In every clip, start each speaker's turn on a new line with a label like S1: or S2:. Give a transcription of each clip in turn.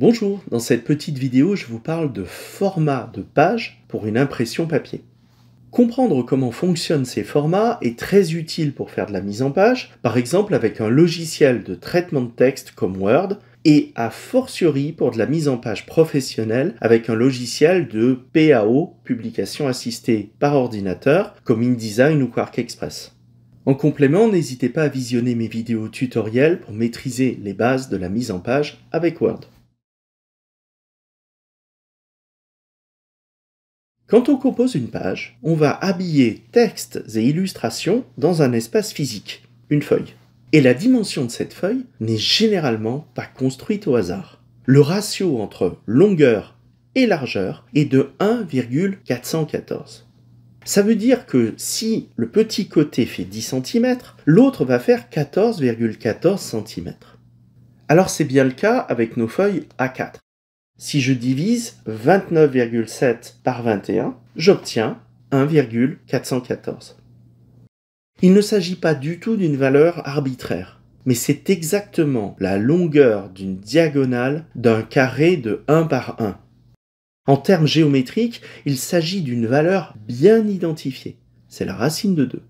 S1: Bonjour, dans cette petite vidéo, je vous parle de format de page pour une impression papier. Comprendre comment fonctionnent ces formats est très utile pour faire de la mise en page, par exemple avec un logiciel de traitement de texte comme Word, et a fortiori pour de la mise en page professionnelle avec un logiciel de PAO, publication assistée par ordinateur, comme InDesign ou Quark Express. En complément, n'hésitez pas à visionner mes vidéos tutoriels pour maîtriser les bases de la mise en page avec Word. Quand on compose une page, on va habiller textes et illustrations dans un espace physique, une feuille. Et la dimension de cette feuille n'est généralement pas construite au hasard. Le ratio entre longueur et largeur est de 1,414. Ça veut dire que si le petit côté fait 10 cm, l'autre va faire 14,14 cm. Alors c'est bien le cas avec nos feuilles A4. Si je divise 29,7 par 21, j'obtiens 1,414. Il ne s'agit pas du tout d'une valeur arbitraire, mais c'est exactement la longueur d'une diagonale d'un carré de 1 par 1. En termes géométriques, il s'agit d'une valeur bien identifiée. C'est la racine de 2.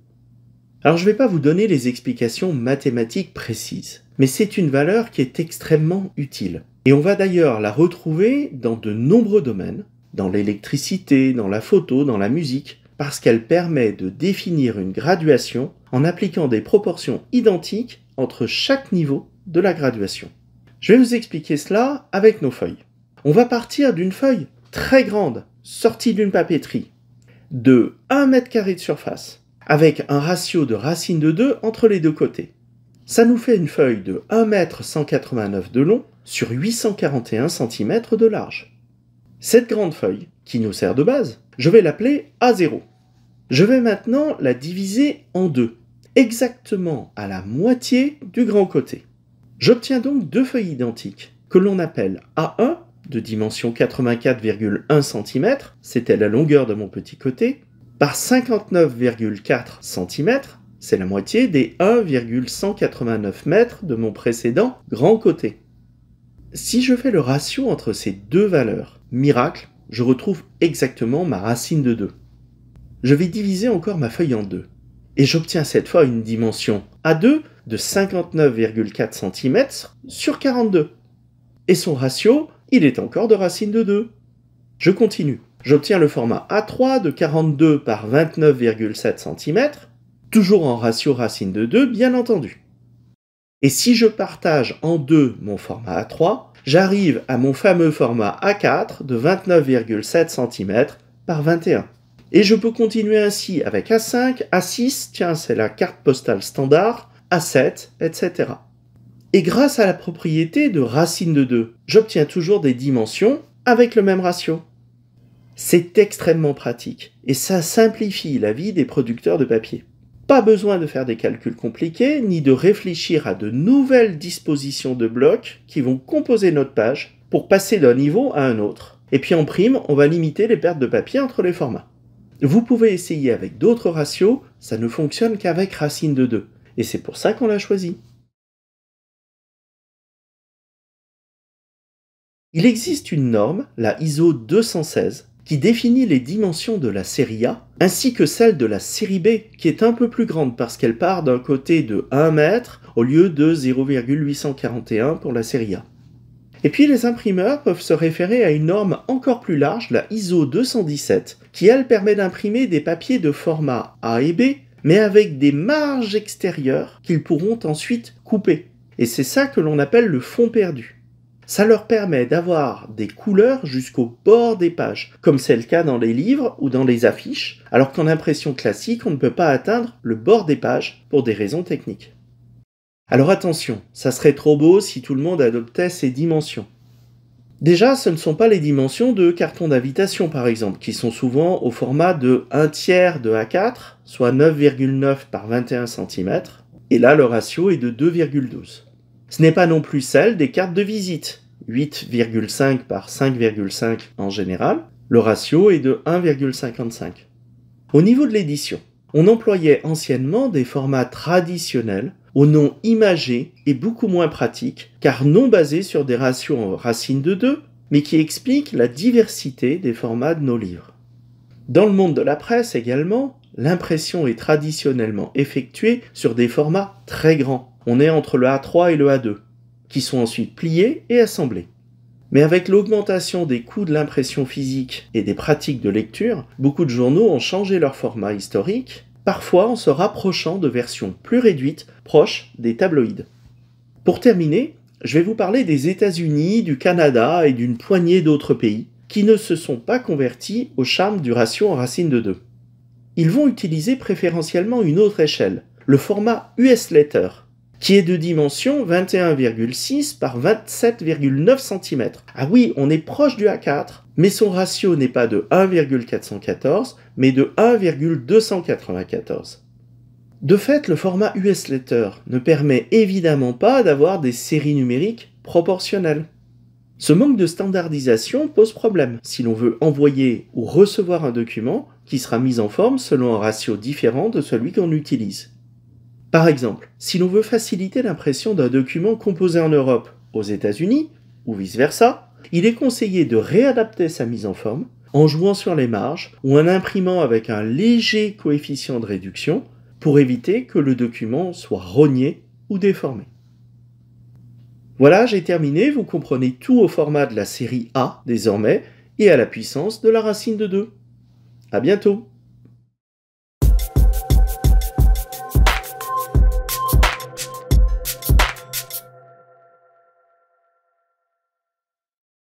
S1: Alors je ne vais pas vous donner les explications mathématiques précises, mais c'est une valeur qui est extrêmement utile. Et on va d'ailleurs la retrouver dans de nombreux domaines, dans l'électricité, dans la photo, dans la musique, parce qu'elle permet de définir une graduation en appliquant des proportions identiques entre chaque niveau de la graduation. Je vais vous expliquer cela avec nos feuilles. On va partir d'une feuille très grande, sortie d'une papeterie, de 1 mètre carré de surface, avec un ratio de racine de 2 entre les deux côtés. Ça nous fait une feuille de 1 mètre 189 de long sur 841 cm de large. Cette grande feuille, qui nous sert de base, je vais l'appeler A0. Je vais maintenant la diviser en deux, exactement à la moitié du grand côté. J'obtiens donc deux feuilles identiques, que l'on appelle A1, de dimension 84,1 cm, c'était la longueur de mon petit côté, par 59,4 cm, c'est la moitié des 1,189 m de mon précédent grand côté. Si je fais le ratio entre ces deux valeurs, miracle, je retrouve exactement ma racine de 2. Je vais diviser encore ma feuille en deux. Et j'obtiens cette fois une dimension A2 de 59,4 cm sur 42. Et son ratio, il est encore de racine de 2. Je continue. J'obtiens le format A3 de 42 par 29,7 cm, toujours en ratio racine de 2 bien entendu. Et si je partage en deux mon format A3, j'arrive à mon fameux format A4 de 29,7 cm par 21. Et je peux continuer ainsi avec A5, A6, tiens c'est la carte postale standard, A7, etc. Et grâce à la propriété de racine de 2, j'obtiens toujours des dimensions avec le même ratio. C'est extrêmement pratique et ça simplifie la vie des producteurs de papier. Pas besoin de faire des calculs compliqués, ni de réfléchir à de nouvelles dispositions de blocs qui vont composer notre page pour passer d'un niveau à un autre. Et puis en prime, on va limiter les pertes de papier entre les formats. Vous pouvez essayer avec d'autres ratios, ça ne fonctionne qu'avec racine de 2. Et c'est pour ça qu'on l'a choisi. Il existe une norme, la ISO 216, qui définit les dimensions de la série A, ainsi que celle de la série B, qui est un peu plus grande parce qu'elle part d'un côté de 1 mètre au lieu de 0,841 pour la série A. Et puis les imprimeurs peuvent se référer à une norme encore plus large, la ISO 217, qui elle permet d'imprimer des papiers de format A et B, mais avec des marges extérieures qu'ils pourront ensuite couper. Et c'est ça que l'on appelle le fond perdu. Ça leur permet d'avoir des couleurs jusqu'au bord des pages, comme c'est le cas dans les livres ou dans les affiches, alors qu'en impression classique, on ne peut pas atteindre le bord des pages pour des raisons techniques. Alors attention, ça serait trop beau si tout le monde adoptait ces dimensions. Déjà, ce ne sont pas les dimensions de carton d'invitation par exemple, qui sont souvent au format de 1 tiers de A4, soit 9,9 par 21 cm, et là le ratio est de 2,12. Ce n'est pas non plus celle des cartes de visite, 8,5 par 5,5 en général, le ratio est de 1,55. Au niveau de l'édition, on employait anciennement des formats traditionnels au nom imagé et beaucoup moins pratiques, car non basés sur des ratios en racine de 2, mais qui expliquent la diversité des formats de nos livres. Dans le monde de la presse également, l'impression est traditionnellement effectuée sur des formats très grands, on est entre le A3 et le A2, qui sont ensuite pliés et assemblés. Mais avec l'augmentation des coûts de l'impression physique et des pratiques de lecture, beaucoup de journaux ont changé leur format historique, parfois en se rapprochant de versions plus réduites proches des tabloïdes. Pour terminer, je vais vous parler des États-Unis, du Canada et d'une poignée d'autres pays qui ne se sont pas convertis au charme du ratio en racine de 2. Ils vont utiliser préférentiellement une autre échelle, le format US Letter, qui est de dimension 21,6 par 27,9 cm. Ah oui, on est proche du A4, mais son ratio n'est pas de 1,414, mais de 1,294. De fait, le format US Letter ne permet évidemment pas d'avoir des séries numériques proportionnelles. Ce manque de standardisation pose problème si l'on veut envoyer ou recevoir un document qui sera mis en forme selon un ratio différent de celui qu'on utilise. Par exemple, si l'on veut faciliter l'impression d'un document composé en Europe aux États-Unis, ou vice-versa, il est conseillé de réadapter sa mise en forme en jouant sur les marges ou en imprimant avec un léger coefficient de réduction pour éviter que le document soit rogné ou déformé. Voilà, j'ai terminé, vous comprenez tout au format de la série A désormais et à la puissance de la racine de 2. A bientôt